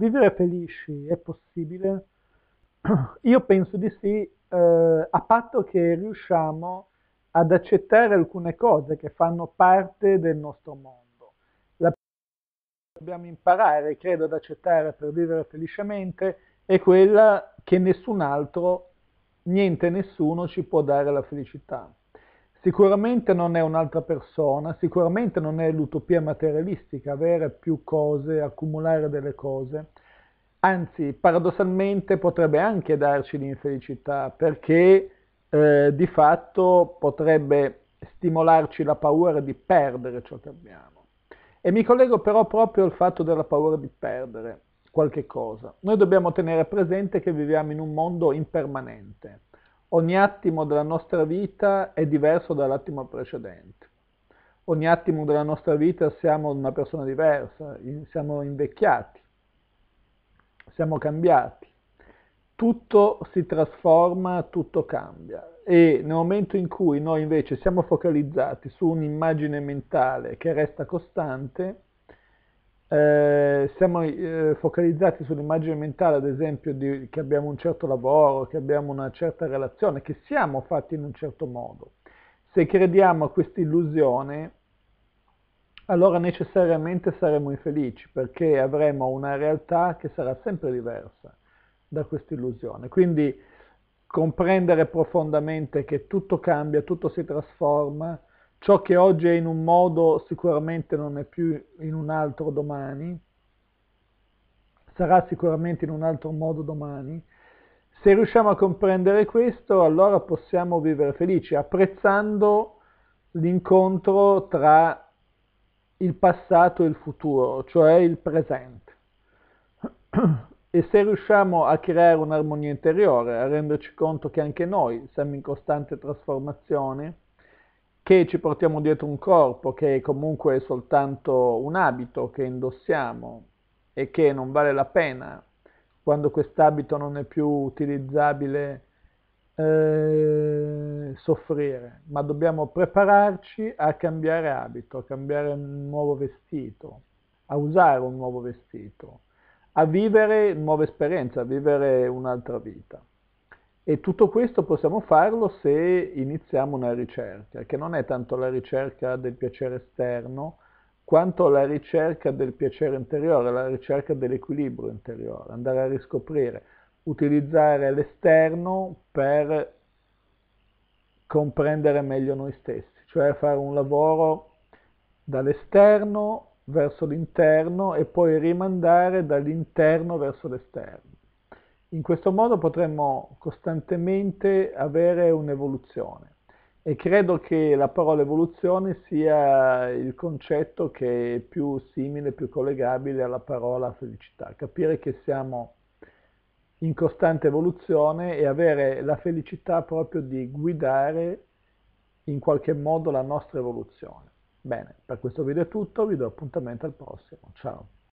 Vivere felici è possibile? Io penso di sì, eh, a patto che riusciamo ad accettare alcune cose che fanno parte del nostro mondo. La prima cosa che dobbiamo imparare, credo, ad accettare per vivere felicemente è quella che nessun altro, niente nessuno ci può dare la felicità. Sicuramente non è un'altra persona, sicuramente non è l'utopia materialistica, avere più cose, accumulare delle cose. Anzi, paradossalmente potrebbe anche darci l'infelicità, perché eh, di fatto potrebbe stimolarci la paura di perdere ciò che abbiamo. E mi collego però proprio al fatto della paura di perdere qualche cosa. Noi dobbiamo tenere presente che viviamo in un mondo impermanente Ogni attimo della nostra vita è diverso dall'attimo precedente. Ogni attimo della nostra vita siamo una persona diversa, siamo invecchiati, siamo cambiati. Tutto si trasforma, tutto cambia. E nel momento in cui noi invece siamo focalizzati su un'immagine mentale che resta costante, eh, siamo eh, focalizzati sull'immagine mentale, ad esempio, di, che abbiamo un certo lavoro, che abbiamo una certa relazione, che siamo fatti in un certo modo. Se crediamo a questa illusione, allora necessariamente saremo infelici perché avremo una realtà che sarà sempre diversa da questa illusione. Quindi comprendere profondamente che tutto cambia, tutto si trasforma, ciò che oggi è in un modo sicuramente non è più in un altro domani, sarà sicuramente in un altro modo domani. Se riusciamo a comprendere questo, allora possiamo vivere felici, apprezzando l'incontro tra il passato e il futuro, cioè il presente. E se riusciamo a creare un'armonia interiore, a renderci conto che anche noi siamo in costante trasformazione, che ci portiamo dietro un corpo che comunque è soltanto un abito che indossiamo e che non vale la pena quando quest'abito non è più utilizzabile eh, soffrire, ma dobbiamo prepararci a cambiare abito, a cambiare un nuovo vestito, a usare un nuovo vestito, a vivere nuove esperienze, a vivere un'altra vita. E tutto questo possiamo farlo se iniziamo una ricerca, che non è tanto la ricerca del piacere esterno, quanto la ricerca del piacere interiore, la ricerca dell'equilibrio interiore, andare a riscoprire, utilizzare l'esterno per comprendere meglio noi stessi, cioè fare un lavoro dall'esterno verso l'interno e poi rimandare dall'interno verso l'esterno. In questo modo potremmo costantemente avere un'evoluzione e credo che la parola evoluzione sia il concetto che è più simile, più collegabile alla parola felicità. Capire che siamo in costante evoluzione e avere la felicità proprio di guidare in qualche modo la nostra evoluzione. Bene, per questo video è tutto, vi do appuntamento al prossimo. Ciao!